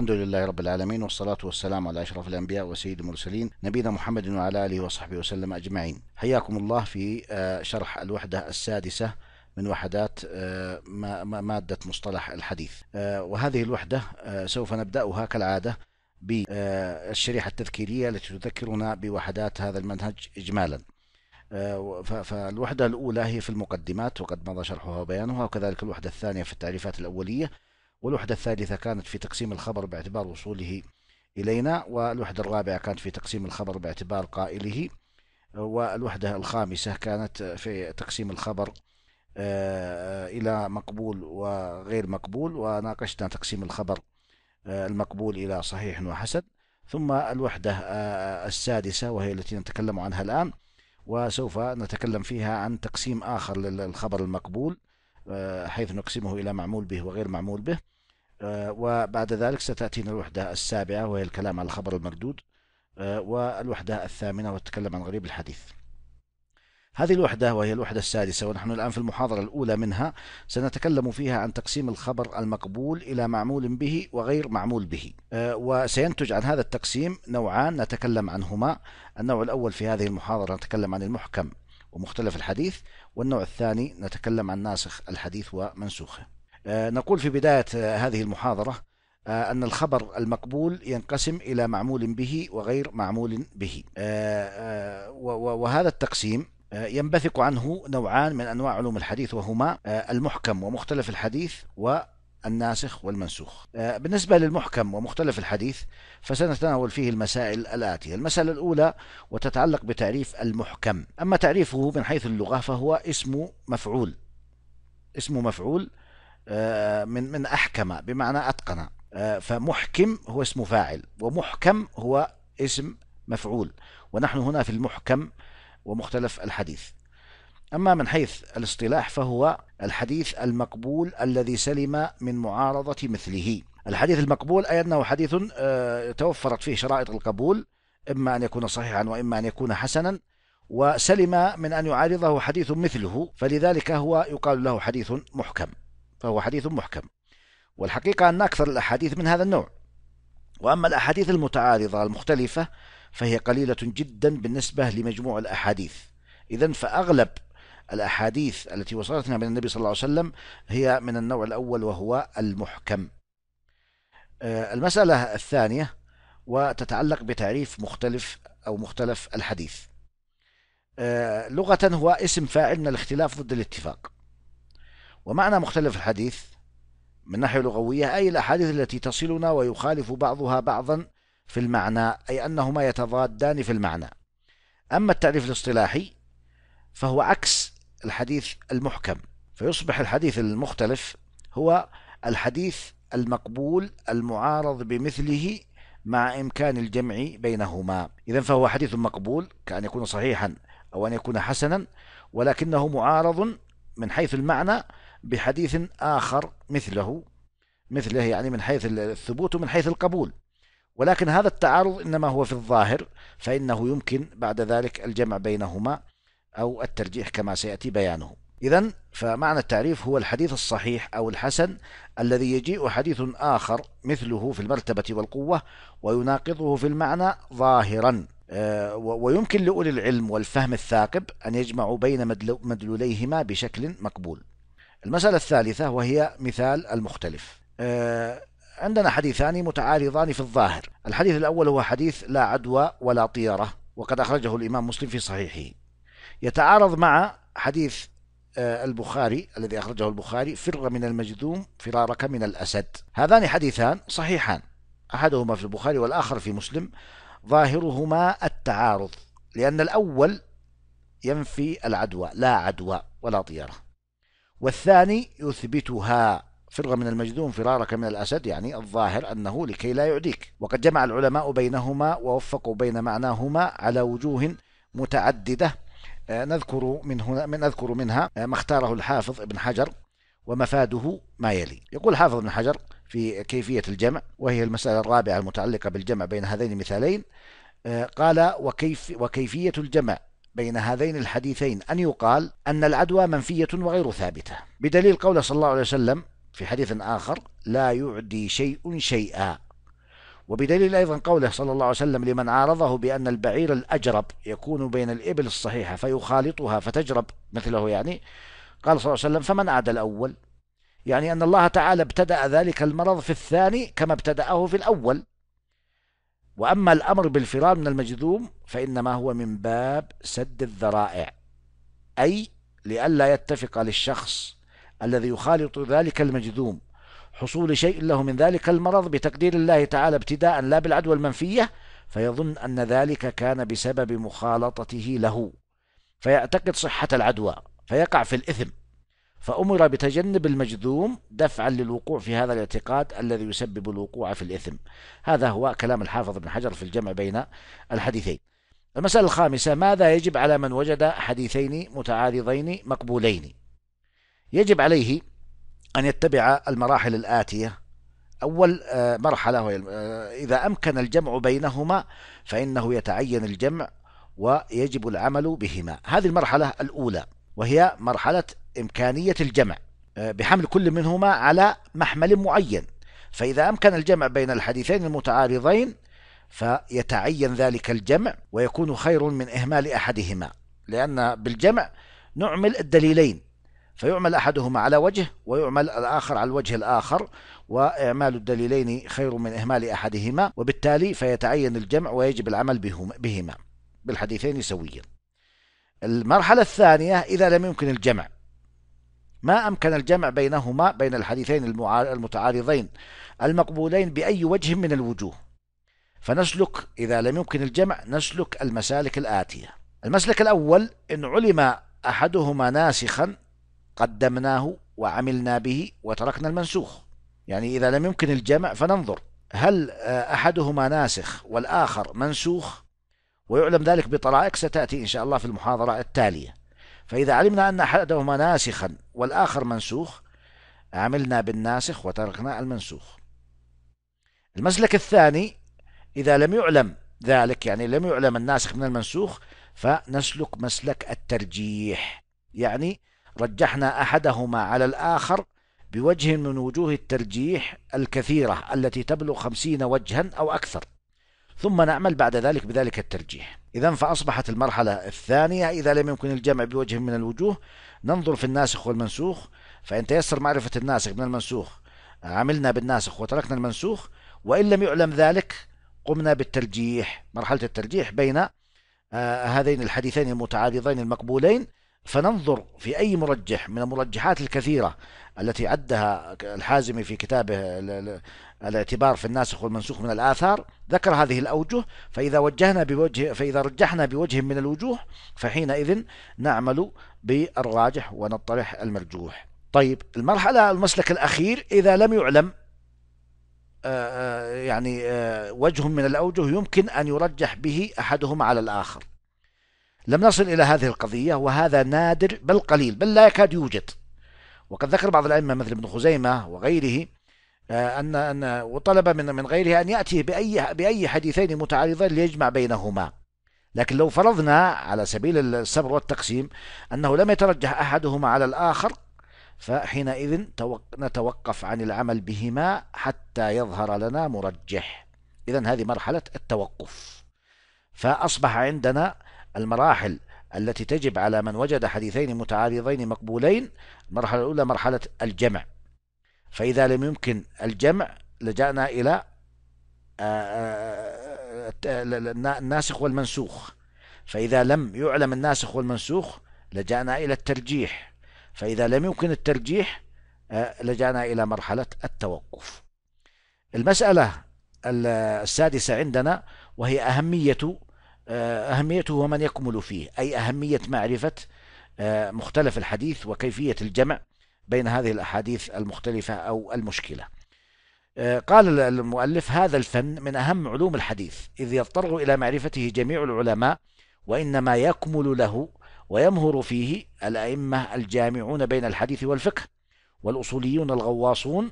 الحمد لله رب العالمين والصلاة والسلام على أشرف الأنبياء وسيد المرسلين نبينا محمد وعلى آله وصحبه وسلم أجمعين حياكم الله في آه، شرح الوحدة السادسة من وحدات آه، مادة مصطلح الحديث آه، وهذه الوحدة سوف نبدأها كالعادة بالشريحة التذكيرية التي تذكرنا بوحدات هذا المنهج إجمالا فالوحدة الأولى هي في المقدمات وقد مضى شرحها وبيانها وكذلك الوحدة الثانية في التعريفات الأولية والوحدة الثالثة كانت في تقسيم الخبر باعتبار وصوله إلينا والوحدة الرابعة كانت في تقسيم الخبر باعتبار قائله والوحدة الخامسة كانت في تقسيم الخبر آه، إلى مقبول وغير مقبول وناقشنا تقسيم الخبر آه، المقبول إلى صحيح وحسن ثم الوحدة آه، السادسة وهي التي نتكلم عنها الآن وسوف نتكلم فيها عن تقسيم آخر للخبر المقبول آه، حيث نقسمه إلى معمول به وغير معمول به آه، وبعد ذلك ستأتينا الوحدة السابعة وهي الكلام على الخبر المردود آه، والوحدة الثامنة وتتكلم عن غريب الحديث هذه الوحدة وهي الوحدة السادسة ونحن الآن في المحاضرة الأولى منها سنتكلم فيها عن تقسيم الخبر المقبول إلى معمول به وغير معمول به وسينتج عن هذا التقسيم نوعان نتكلم عنهما النوع الأول في هذه المحاضرة نتكلم عن المحكم ومختلف الحديث والنوع الثاني نتكلم عن ناسخ الحديث ومنسوخه آه، نقول في بداية آه، هذه المحاضرة آه، أن الخبر المقبول ينقسم إلى معمول به وغير معمول به وهذا التقسيم ينبثق عنه نوعان من أنواع علوم الحديث وهما المحكم ومختلف الحديث الناسخ والمنسوخ آه، بالنسبة للمحكم ومختلف الحديث فسنتناول فيه المسائل الآتية المسألة الأولى وتتعلق بتعريف المحكم أما تعريفه من حيث اللغة فهو اسم مفعول اسم مفعول آه، من من أحكم بمعنى أتقن آه، فمحكم هو اسم فاعل ومحكم هو اسم مفعول ونحن هنا في المحكم ومختلف الحديث أما من حيث الاصطلاح فهو الحديث المقبول الذي سلم من معارضة مثله الحديث المقبول أي أنه حديث آه، توفرت فيه شرائط القبول إما أن يكون صحيحا وإما أن يكون حسنا وسلم من أن يعارضه حديث مثله فلذلك هو يقال له حديث محكم فهو حديث محكم والحقيقة أن أكثر الأحاديث من هذا النوع وأما الأحاديث المتعارضة المختلفة فهي قليلة جدا بالنسبة لمجموع الأحاديث إذا فأغلب الأحاديث التي وصلتنا من النبي صلى الله عليه وسلم هي من النوع الأول وهو المحكم آه، المسألة الثانية وتتعلق بتعريف مختلف أو مختلف الحديث آه، لغة هو اسم فاعل من الاختلاف ضد الاتفاق ومعنى مختلف الحديث من ناحية لغوية أي الأحاديث التي تصلنا ويخالف بعضها بعضا في المعنى أي أنهما يتضادان في المعنى أما التعريف الاصطلاحي فهو عكس الحديث المحكم فيصبح الحديث المختلف هو الحديث المقبول المعارض بمثله مع إمكان الجمع بينهما إذا فهو حديث مقبول كأن يكون صحيحا أو أن يكون حسنا ولكنه معارض من حيث المعنى بحديث آخر مثله مثله يعني من حيث الثبوت ومن حيث القبول ولكن هذا التعارض إنما هو في الظاهر فإنه يمكن بعد ذلك الجمع بينهما أو الترجيح كما سيأتي بيانه إذا فمعنى التعريف هو الحديث الصحيح أو الحسن الذي يجيء حديث آخر مثله في المرتبة والقوة ويناقضه في المعنى ظاهرا آه، ويمكن لأولي العلم والفهم الثاقب أن يجمعوا بين مدلوليهما بشكل مقبول المسألة الثالثة وهي مثال المختلف آه، عندنا حديثان متعارضان في الظاهر الحديث الأول هو حديث لا عدوى ولا طيرة وقد أخرجه الإمام مسلم في صحيحه يتعارض مع حديث آه، البخاري الذي أخرجه البخاري فر من المجذوم فرارك من الأسد هذان حديثان صحيحان أحدهما في البخاري والآخر في مسلم ظاهرهما التعارض لأن الأول ينفي العدوى لا عدوى ولا طيرة والثاني يثبتها فر من المجذوم فرارك من الأسد يعني الظاهر أنه لكي لا يعديك وقد جمع العلماء بينهما ووفقوا بين معناهما على وجوه متعددة آه، نذكر من هنا من أذكر منها آه، ما اختاره الحافظ ابن حجر ومفاده ما يلي يقول حافظ ابن حجر في كيفية الجمع وهي المسألة الرابعة المتعلقة بالجمع بين هذين المثالين آه، قال وكيف وكيفية الجمع بين هذين الحديثين أن يقال أن العدوى منفية وغير ثابتة بدليل قول صلى الله عليه وسلم في حديث آخر لا يعدي شيء شيئا وبدليل أيضا قوله صلى الله عليه وسلم لمن عارضه بأن البعير الأجرب يكون بين الإبل الصحيحة فيخالطها فتجرب مثله يعني قال صلى الله عليه وسلم فمن عاد الأول يعني أن الله تعالى ابتدأ ذلك المرض في الثاني كما ابتدأه في الأول وأما الأمر بالفرار من المجذوم فإنما هو من باب سد الذرائع أي لئلا يتفق للشخص الذي يخالط ذلك المجذوم حصول شيء له من ذلك المرض بتقدير الله تعالى ابتداء لا بالعدوى المنفية فيظن أن ذلك كان بسبب مخالطته له فيعتقد صحة العدوى فيقع في الإثم فأمر بتجنب المجذوم دفعا للوقوع في هذا الاعتقاد الذي يسبب الوقوع في الإثم هذا هو كلام الحافظ بن حجر في الجمع بين الحديثين المسألة الخامسة ماذا يجب على من وجد حديثين متعارضين مقبولين يجب عليه أن يتبع المراحل الآتية أول آه، مرحلة آه، إذا أمكن الجمع بينهما فإنه يتعين الجمع ويجب العمل بهما هذه المرحلة الأولى وهي مرحلة إمكانية الجمع آه، بحمل كل منهما على محمل معين فإذا أمكن الجمع بين الحديثين المتعارضين فيتعين ذلك الجمع ويكون خير من إهمال أحدهما لأن بالجمع نعمل الدليلين فيعمل أحدهما على وجه ويعمل الآخر على الوجه الآخر وإعمال الدليلين خير من إهمال أحدهما وبالتالي فيتعين الجمع ويجب العمل بهما بالحديثين سويا المرحلة الثانية إذا لم يمكن الجمع ما أمكن الجمع بينهما بين الحديثين المتعارضين المقبولين بأي وجه من الوجوه فنسلك إذا لم يمكن الجمع نسلك المسالك الآتية المسلك الأول إن علم أحدهما ناسخا قدمناه وعملنا به وتركنا المنسوخ يعني إذا لم يمكن الجمع فننظر هل آه، أحدهما ناسخ والآخر منسوخ ويعلم ذلك بطرائق ستأتي إن شاء الله في المحاضرة التالية فإذا علمنا أن أحدهما ناسخا والآخر منسوخ عملنا بالناسخ وتركنا المنسوخ المسلك الثاني إذا لم يعلم ذلك يعني لم يعلم الناسخ من المنسوخ فنسلك مسلك الترجيح يعني رجحنا أحدهما على الآخر بوجه من وجوه الترجيح الكثيرة التي تبلغ خمسين وجها أو أكثر ثم نعمل بعد ذلك بذلك الترجيح إذا فأصبحت المرحلة الثانية إذا لم يمكن الجمع بوجه من الوجوه ننظر في الناسخ والمنسوخ فإن تيسر معرفة الناسخ من المنسوخ عملنا بالناسخ وتركنا المنسوخ وإن لم يعلم ذلك قمنا بالترجيح مرحلة الترجيح بين آه، هذين الحديثين المتعارضين المقبولين فننظر في أي مرجح من المرجحات الكثيرة التي عدها الحازمي في كتابه الاعتبار في الناسخ والمنسوخ من الآثار ذكر هذه الأوجه فإذا وجهنا بوجه فإذا رجحنا بوجه من الوجوه فحينئذ نعمل بالراجح ونطرح المرجوح طيب المرحلة المسلك الأخير إذا لم يعلم آه، آه، يعني آه، وجه من الأوجه يمكن أن يرجح به أحدهما على الآخر لم نصل إلى هذه القضية وهذا نادر بل قليل بل لا يكاد يوجد وقد ذكر بعض الأئمة مثل ابن خزيمة وغيره آه، أن أن وطلب من من غيره أن يأتي بأي بأي حديثين متعارضين ليجمع بينهما لكن لو فرضنا على سبيل السبر والتقسيم أنه لم يترجح أحدهما على الآخر فحينئذ نتوقف عن العمل بهما حتى يظهر لنا مرجح إذا هذه مرحلة التوقف فأصبح عندنا المراحل التي تجب على من وجد حديثين متعارضين مقبولين المرحلة الأولى مرحلة الجمع فإذا لم يمكن الجمع لجأنا إلى آه، آه، آه، الناسخ والمنسوخ فإذا لم يعلم الناسخ والمنسوخ لجأنا إلى الترجيح فإذا لم يمكن الترجيح لجأنا إلى مرحلة التوقف المسألة السادسة عندنا وهي أهمية آه، أهميته ومن يكمل فيه أي أهمية معرفة آه، مختلف الحديث وكيفية الجمع بين هذه الأحاديث المختلفة أو المشكلة آه، قال المؤلف هذا الفن من أهم علوم الحديث إذ يضطر إلى معرفته جميع العلماء وإنما يكمل له ويمهر فيه الأئمة الجامعون بين الحديث والفقه والأصوليون الغواصون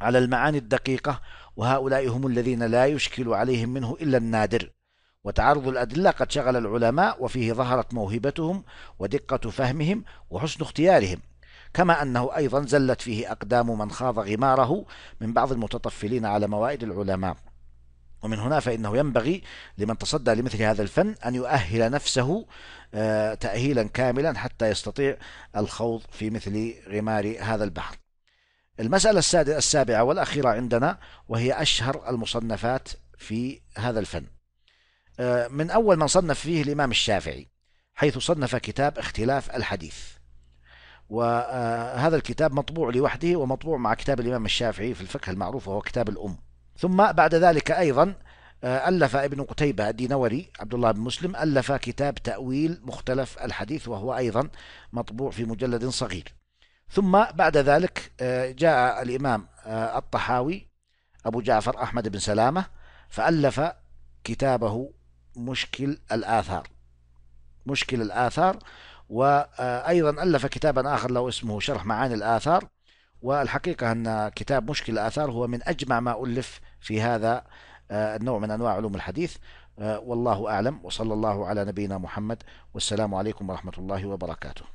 على المعاني الدقيقة وهؤلاء هم الذين لا يشكل عليهم منه إلا النادر وتعرض الأدلة قد شغل العلماء وفيه ظهرت موهبتهم ودقة فهمهم وحسن اختيارهم كما أنه أيضا زلت فيه أقدام من خاض غماره من بعض المتطفلين على موائد العلماء ومن هنا فإنه ينبغي لمن تصدى لمثل هذا الفن أن يؤهل نفسه آه، تأهيلا كاملا حتى يستطيع الخوض في مثل غمار هذا البحر المسألة السابعة والأخيرة عندنا وهي أشهر المصنفات في هذا الفن آه، من أول من صنف فيه الإمام الشافعي حيث صنف كتاب اختلاف الحديث وهذا الكتاب مطبوع لوحده ومطبوع مع كتاب الإمام الشافعي في الفقه المعروف وهو كتاب الأم ثم بعد ذلك أيضا آه، ألف ابن قتيبة الدينوري عبد الله بن مسلم ألف كتاب تأويل مختلف الحديث وهو أيضا مطبوع في مجلد صغير ثم بعد ذلك آه، جاء الإمام الطحاوي أبو جعفر أحمد بن سلامة فألف كتابه مشكل الآثار مشكل الآثار وأيضا ألف كتابا آخر له اسمه شرح معاني الآثار والحقيقة أن كتاب مشكل الآثار هو من أجمع ما ألف في هذا آه، النوع من أنواع علوم الحديث آه، والله أعلم وصلى الله على نبينا محمد والسلام عليكم ورحمة الله وبركاته